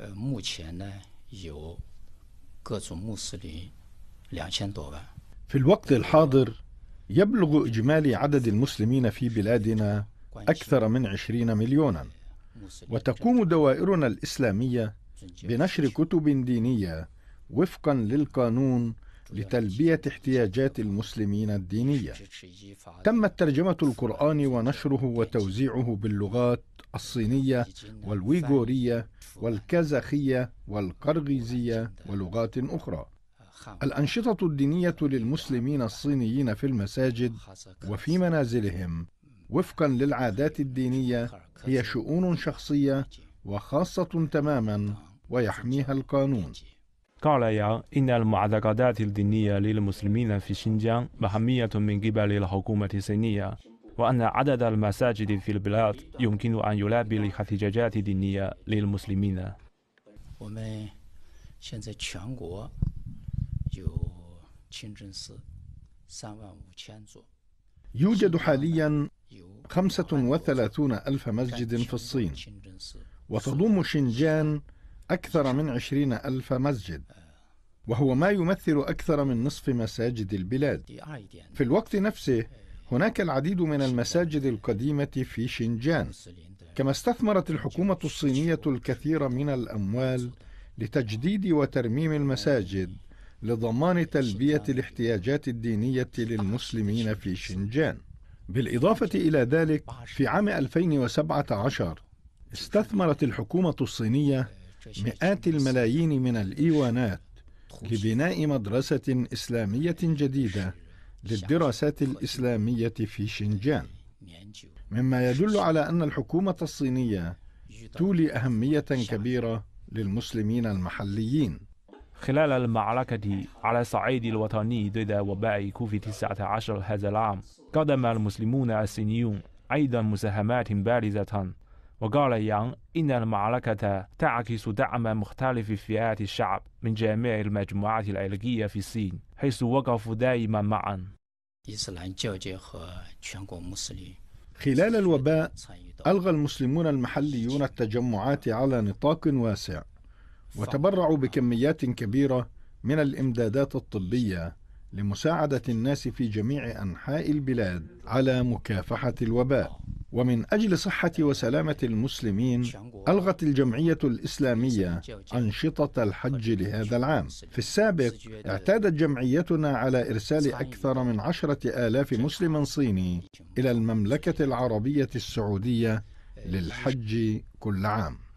呃，目前呢有各种穆斯林两千多万。في الوقت الحاضر يبلغ إجمالي عدد المسلمين في بلادنا أكثر من عشرين مليونا وتقوم دوائرنا الإسلامية بنشر كتب دينية وفقا للقانون لتلبية احتياجات المسلمين الدينية. تمت ترجمة القرآن ونشره وتوزيعه باللغات الصينية والويغورية والكازاخية والقرغيزية ولغات أخرى. الأنشطة الدينية للمسلمين الصينيين في المساجد وفي منازلهم وفقا للعادات الدينية هي شؤون شخصية وخاصة تماما ويحميها القانون. قال يا إن المعتقدات الدينية للمسلمين في شنجان محمية من قبل الحكومة الصينية وأن عدد المساجد في البلاد يمكن أن يلبي الاحتجاجات الدينية للمسلمين يوجد حاليا 35 ألف مسجد في الصين وتضم شنجان أكثر من عشرين ألف مسجد وهو ما يمثل أكثر من نصف مساجد البلاد في الوقت نفسه هناك العديد من المساجد القديمة في شنجان كما استثمرت الحكومة الصينية الكثير من الأموال لتجديد وترميم المساجد لضمان تلبية الاحتياجات الدينية للمسلمين في شنجان بالإضافة إلى ذلك في عام 2017 استثمرت الحكومة الصينية مئات الملايين من الايوانات لبناء مدرسه اسلاميه جديده للدراسات الاسلاميه في شنجان مما يدل على ان الحكومه الصينيه تولي اهميه كبيره للمسلمين المحليين خلال المعركة على الصعيد الوطني ضد وباء كوفيد 19 هذا العام قدم المسلمون الصينيون أيضا مساهمات بارزة وقال يانغ إن المعركة تعكس دعم مختلف فئات الشعب من جميع المجموعات العرقية في الصين حيث وقفوا دائما معا خلال الوباء ألغى المسلمون المحليون التجمعات على نطاق واسع وتبرعوا بكميات كبيرة من الإمدادات الطبية لمساعدة الناس في جميع أنحاء البلاد على مكافحة الوباء ومن أجل صحة وسلامة المسلمين ألغت الجمعية الإسلامية أنشطة الحج لهذا العام في السابق اعتادت جمعيتنا على إرسال أكثر من عشرة آلاف مسلم صيني إلى المملكة العربية السعودية للحج كل عام